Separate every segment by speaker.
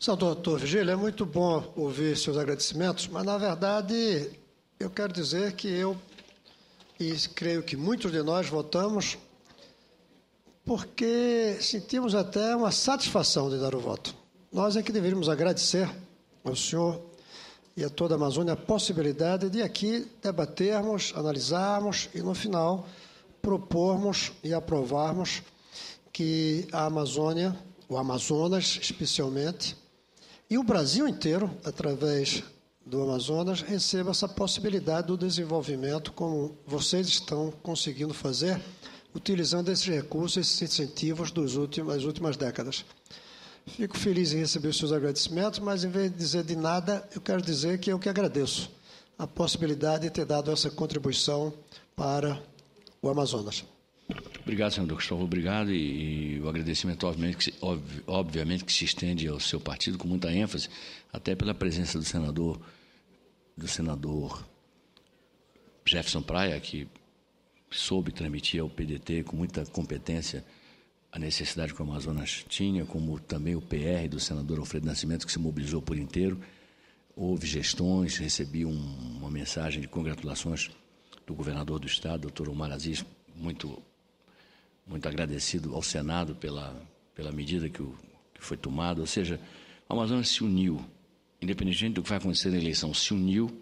Speaker 1: Senhor doutor Vigília, é muito bom ouvir seus agradecimentos, mas na verdade eu quero dizer que eu, e creio que muitos de nós votamos, porque sentimos até uma satisfação de dar o voto. Nós é que deveríamos agradecer ao senhor e a toda a Amazônia a possibilidade de aqui debatermos, analisarmos e no final propormos e aprovarmos que a Amazônia, o Amazonas especialmente, e o Brasil inteiro, através do Amazonas, receba essa possibilidade do desenvolvimento, como vocês estão conseguindo fazer, utilizando esses recursos, esses incentivos das últimas, últimas décadas. Fico feliz em receber os seus agradecimentos, mas em vez de dizer de nada, eu quero dizer que eu que agradeço a possibilidade de ter dado essa contribuição para o Amazonas.
Speaker 2: Obrigado, senador Cristóvão. Obrigado e, e o agradecimento, obviamente que, ob, obviamente que, se estende ao seu partido com muita ênfase, até pela presença do senador do senador Jefferson Praia, que soube transmitir ao PDT com muita competência a necessidade que o Amazonas tinha, como também o PR do senador Alfredo Nascimento, que se mobilizou por inteiro. Houve gestões, recebi um, uma mensagem de congratulações do governador do estado, doutor Omar Aziz, muito muito agradecido ao Senado pela, pela medida que, o, que foi tomada. Ou seja, a Amazônia se uniu, independente do que vai acontecer na eleição, se uniu,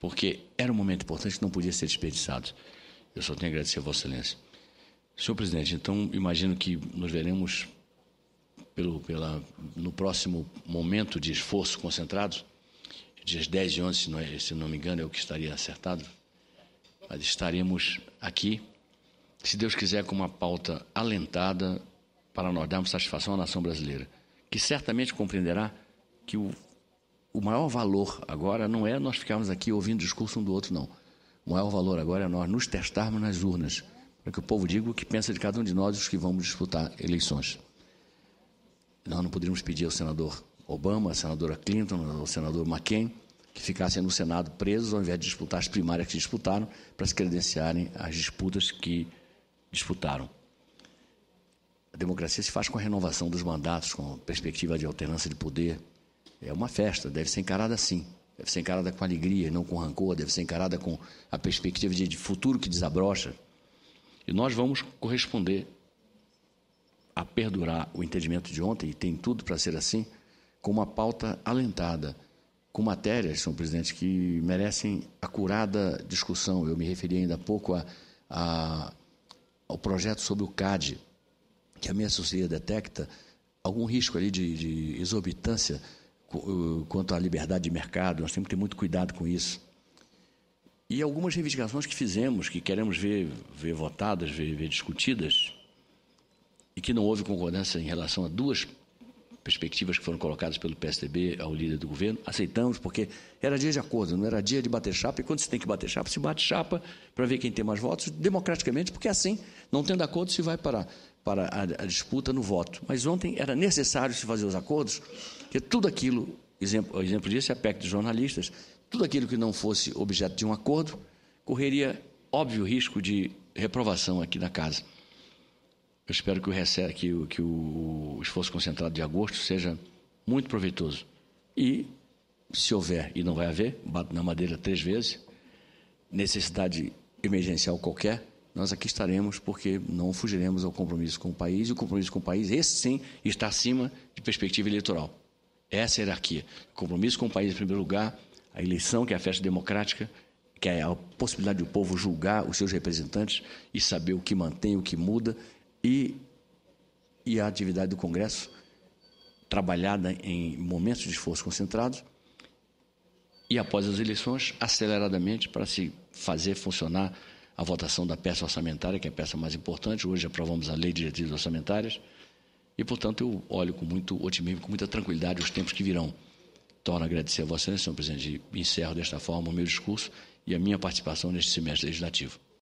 Speaker 2: porque era um momento importante que não podia ser desperdiçado. Eu só tenho a agradecer a Vossa Excelência. Senhor presidente, então imagino que nos veremos pelo, pela, no próximo momento de esforço concentrado, dias 10 e 11, se não, é, se não me engano, é o que estaria acertado, mas estaremos aqui se Deus quiser, com uma pauta alentada para nós darmos satisfação à nação brasileira, que certamente compreenderá que o, o maior valor agora não é nós ficarmos aqui ouvindo discurso um do outro, não. O maior valor agora é nós nos testarmos nas urnas, para que o povo diga o que pensa de cada um de nós os que vamos disputar eleições. Nós não poderíamos pedir ao senador Obama, à senadora Clinton, ao senador McCain, que ficassem no Senado presos, ao invés de disputar as primárias que disputaram, para se credenciarem às disputas que disputaram. A democracia se faz com a renovação dos mandatos, com perspectiva de alternância de poder. É uma festa, deve ser encarada assim. Deve ser encarada com alegria, não com rancor, deve ser encarada com a perspectiva de futuro que desabrocha. E nós vamos corresponder a perdurar o entendimento de ontem, e tem tudo para ser assim, com uma pauta alentada, com matérias, senhor presidente, que merecem acurada discussão. Eu me referi ainda há pouco a, a ao projeto sobre o CAD, que a minha assessoria detecta algum risco ali de, de exorbitância eh, quanto à liberdade de mercado, nós temos que ter muito cuidado com isso. E algumas reivindicações que fizemos, que queremos ver, ver votadas, ver, ver discutidas, e que não houve concordância em relação a duas perspectivas que foram colocadas pelo PSDB ao líder do governo, aceitamos, porque era dia de acordo, não era dia de bater chapa, e quando se tem que bater chapa, se bate chapa para ver quem tem mais votos, democraticamente, porque assim, não tendo acordo, se vai para, para a, a disputa no voto. Mas ontem era necessário se fazer os acordos, porque tudo aquilo, exemplo, exemplo disso é a PEC dos jornalistas, tudo aquilo que não fosse objeto de um acordo correria óbvio risco de reprovação aqui na casa. Eu espero que o, que, o, que o esforço concentrado de agosto seja muito proveitoso. E, se houver, e não vai haver, bato na madeira três vezes, necessidade emergencial qualquer, nós aqui estaremos porque não fugiremos ao compromisso com o país, e o compromisso com o país, esse sim, está acima de perspectiva eleitoral. Essa é a hierarquia. Compromisso com o país em primeiro lugar, a eleição, que é a festa democrática, que é a possibilidade do povo julgar os seus representantes e saber o que mantém, o que muda e, e a atividade do Congresso, trabalhada em momentos de esforço concentrado e após as eleições, aceleradamente, para se fazer funcionar a votação da peça orçamentária, que é a peça mais importante. Hoje aprovamos a Lei de Diretrizes Orçamentárias. E, portanto, eu olho com muito otimismo, com muita tranquilidade os tempos que virão. Torno a agradecer a Vossa senhor presidente, e encerro desta forma o meu discurso e a minha participação neste semestre legislativo.